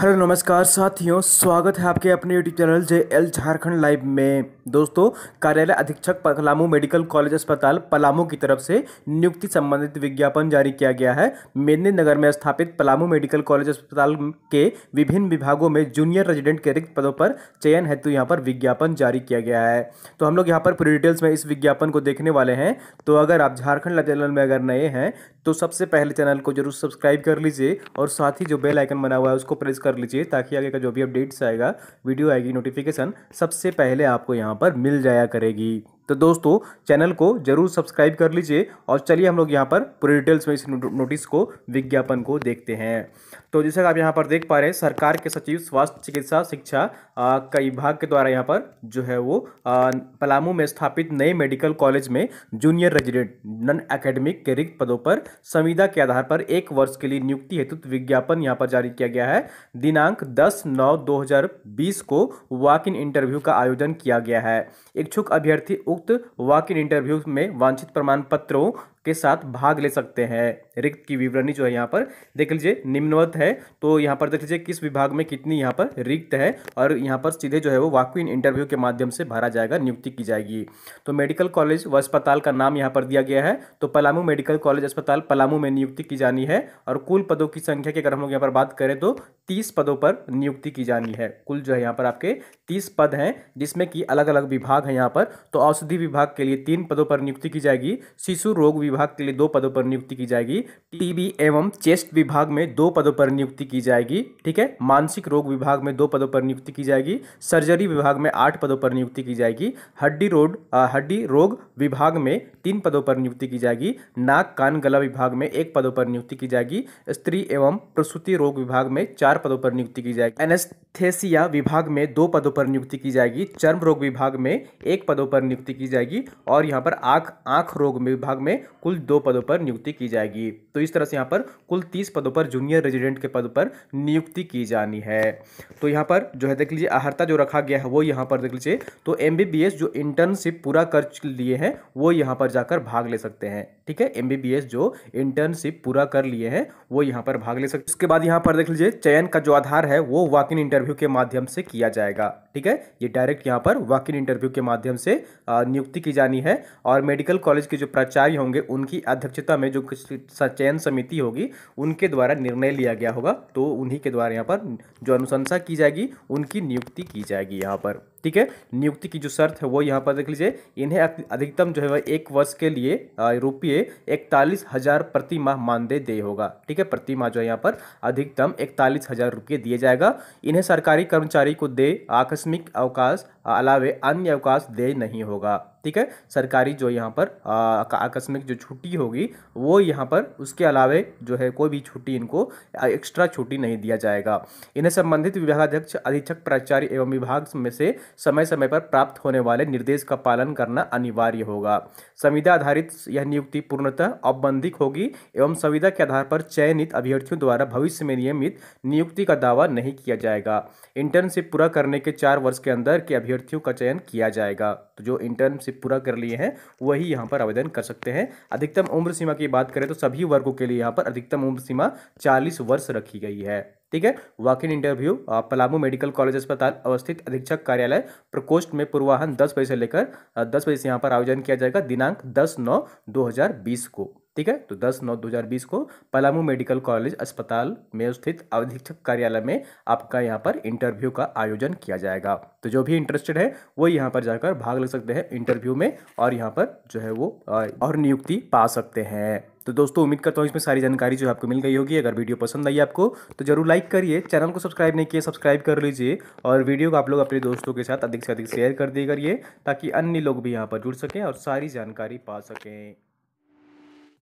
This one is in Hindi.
हेलो नमस्कार साथियों स्वागत है आपके अपने YouTube channel J L Jharkhand live में दोस्तों कार्यालय अधीक्षक पलामू मेडिकल कॉलेज अस्पताल पलामू की तरफ से नियुक्ति संबंधित विज्ञापन जारी किया गया है मेदनी नगर में स्थापित पलामू मेडिकल कॉलेज अस्पताल के विभिन्न विभागों में जूनियर रेजिडेंट के रिक्त पदों पर चयन हेतु यहाँ पर विज्ञापन जारी किया गया है तो हम लोग यहाँ पर पूरी डिटेल्स में इस विज्ञापन को देखने वाले हैं तो अगर आप झारखंड लाइव चैनल में अगर नए हैं तो सबसे पहले चैनल को जरूर सब्सक्राइब कर लीजिए और साथ ही जो बेल आइकन बना हुआ है उसको प्रेस कर कर लीजिए ताकि आगे का जो भी अपडेट्स आएगा वीडियो आएगी नोटिफिकेशन सबसे पहले आपको यहाँ पर मिल जाया करेगी तो दोस्तों चैनल को जरूर सब्सक्राइब कर लीजिए और चलिए हम लोग यहाँ पर पूरे डिटेल्स में इस नोटिस को विज्ञापन को देखते हैं तो जैसा आप यहाँ पर देख पा रहे हैं सरकार के सचिव स्वास्थ्य चिकित्सा शिक्षा का विभाग के द्वारा यहाँ पर जो है वो पलामू में स्थापित नए मेडिकल कॉलेज में जूनियर रेजिडेंट नन अकेडमिक के रिक्त पदों पर संविदा के आधार पर एक वर्ष के लिए नियुक्ति हेतु विज्ञापन यहाँ पर जारी किया गया है दिनांक दस नौ दो को वॉक इन इंटरव्यू का आयोजन किया गया है इच्छुक अभ्यर्थी उक्त उक्त वाक इन इंटरव्यू में वांछित प्रमाण पत्रों के साथ भाग ले सकते हैं रिक्त की विवरणी जो है यहाँ पर देख लीजिए निम्नवत है तो यहाँ पर देख लीजिए किस विभाग में कितनी यहाँ पर रिक्त है और यहाँ पर सीधे जो है वो वॉक इंटरव्यू के माध्यम से भरा जाएगा नियुक्ति की जाएगी तो मेडिकल कॉलेज व अस्पताल का नाम यहाँ पर दिया गया है तो पलामू मेडिकल कॉलेज अस्पताल पलामू में नियुक्ति की जानी है और कुल पदों की संख्या की अगर हम लोग यहाँ पर बात करें तो तीस पदों पर नियुक्ति की जानी है कुल जो है यहाँ पर आपके तीस पद हैं जिसमें कि अलग अलग विभाग हैं यहाँ पर तो औषधि विभाग के लिए तीन पदों पर नियुक्ति की जाएगी शिशु रोग विभाग के लिए दो पदों पर नियुक्ति की जाएगी टीबी एवं चेस्ट विभाग में दो पदों पर नियुक्ति की जाएगी ठीक है मानसिक रोग विभाग में दो पदों पर नियुक्ति की जाएगी सर्जरी विभाग में आठ पदों पर नियुक्ति की जाएगी हड्डी रोड हड्डी रोग विभाग में तीन पदों पर नियुक्ति की जाएगी नाक कान गला विभाग में एक पदों पर नियुक्ति की जाएगी स्त्री एवं प्रसूति रोग विभाग में चार पदों पर नियुक्ति की जाएगी एनेस्थेसिया विभाग में दो पदों पर नियुक्ति की जाएगी चर्म रोग विभाग में एक पदों पर नियुक्ति की जाएगी और यहाँ पर आंख आंख रोग विभाग में कुल दो पदों पर नियुक्ति की जाएगी तो इस तरह से यहाँ पर कुल तीस पदों पर जूनियर रेजिडेंट के पद पर नियुक्ति की जानी है तो यहाँ पर जो है देख लीजिए आहरता जो रखा गया है वो यहाँ पर देख लीजिए तो एम जो इंटर्नशिप पूरा कर लिए हैं वो यहाँ पर जाकर भाग ले सकते हैं ठीक है एम जो इंटर्नशिप पूरा कर लिए हैं वो यहाँ पर भाग ले सकते उसके बाद यहाँ पर देख लीजिए चयन का जो आधार है वो वॉक इन इंटरव्यू के माध्यम से किया जाएगा ठीक है ये डायरेक्ट यहाँ पर वॉक इन इंटरव्यू के माध्यम से नियुक्ति की जानी है और मेडिकल कॉलेज के जो प्राचार्य होंगे उनकी अध्यक्षता में जो चयन समिति होगी उनके द्वारा निर्णय लिया गया होगा तो उन्हीं के द्वारा यहाँ पर जो अनुशंसा की जाएगी उनकी नियुक्ति की जाएगी यहाँ पर ठीक है नियुक्ति की जो शर्त है वो यहाँ पर देख लीजिए इन्हें अधिकतम जो है वह एक वर्ष के लिए रुपये इकतालीस हज़ार प्रति माह मानदेय दे होगा ठीक है प्रति माह जो है यहाँ पर अधिकतम इकतालीस हज़ार रुपये दिए जाएगा इन्हें सरकारी कर्मचारी को दे आकर आकस्मिक अवकाश अलावे अन्य अवकाश देय नहीं होगा ठीक है सरकारी जो यहाँ पर आकस्मिक जो छुट्टी होगी वो यहाँ पर उसके अलावे जो है कोई भी छुट्टी इनको एक्स्ट्रा छुट्टी नहीं दिया जाएगा इन्हें संबंधित विभागाध्यक्ष अधीक्षक प्राचार्य एवं विभाग में से समय समय पर प्राप्त होने वाले निर्देश का पालन करना अनिवार्य होगा संविधा आधारित यह नियुक्ति पूर्णतः औबंधिक होगी एवं संविधा के आधार पर चयनित अभ्यर्थियों द्वारा भविष्य में नियमित नियुक्ति का दावा नहीं किया जाएगा इंटर्नशिप पूरा करने के चार वर्ष के अंदर के अभ्यर्थियों का चयन किया जाएगा तो जो इंटर्नशिप पूरा कर लिए हैं वही यहाँ पर आवेदन कर सकते हैं अधिकतम उम्र सीमा की बात करें तो सभी वर्गों के लिए यहाँ पर अधिकतम उम्र सीमा चालीस वर्ष रखी गई है ठीक है walk in interview Palamu medical college अस्पताल अवस्थित अधीक्षक कार्यालय प्रकोष्ठ में पूर्वाहन दस बजे से लेकर दस बजे से यहाँ पर आयोजन किया जाएगा दिनांक दस नौ दो हजार बीस को ठीक है तो 10 नौ 2020 को पलामू मेडिकल कॉलेज अस्पताल में स्थित अधीक्षक कार्यालय में आपका यहाँ पर इंटरव्यू का आयोजन किया जाएगा तो जो भी इंटरेस्टेड है वो यहाँ पर जाकर भाग ले सकते हैं इंटरव्यू में और यहाँ पर जो है वो और नियुक्ति पा सकते हैं तो दोस्तों उम्मीद करता हूँ इसमें सारी जानकारी जो आपको मिल गई होगी अगर वीडियो पसंद आई आपको तो जरूर लाइक करिए चैनल को सब्सक्राइब नहीं किया सब्सक्राइब कर लीजिए और वीडियो को आप लोग अपने दोस्तों के साथ अधिक से अधिक शेयर कर दिए करिए ताकि अन्य लोग भी यहाँ पर जुड़ सकें और सारी जानकारी पा सकें